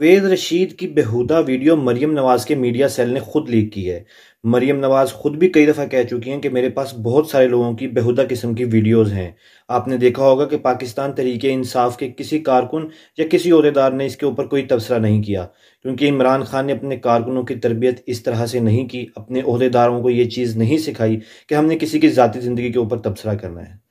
वेद रशीद की बेहुदा वीडियो मरियम नवाज़ के मीडिया सेल ने खुद लीक की है मरियम नवाज़ खुद भी कई दफ़ा कह चुकी हैं कि मेरे पास बहुत सारे लोगों की बेहुदा किस्म की वीडियोस हैं आपने देखा होगा कि पाकिस्तान तरीके इंसाफ के किसी कारकुन या किसी अहदेदार ने इसके ऊपर कोई तबसरा नहीं किया क्योंकि इमरान खान ने अपने कारकुनों की तरबियत इस तरह से नहीं की अपने अहदेदारों को ये चीज़ नहीं सिखाई कि हमने किसी की ज़ाती ज़िंदगी के ऊपर तबसरा करना है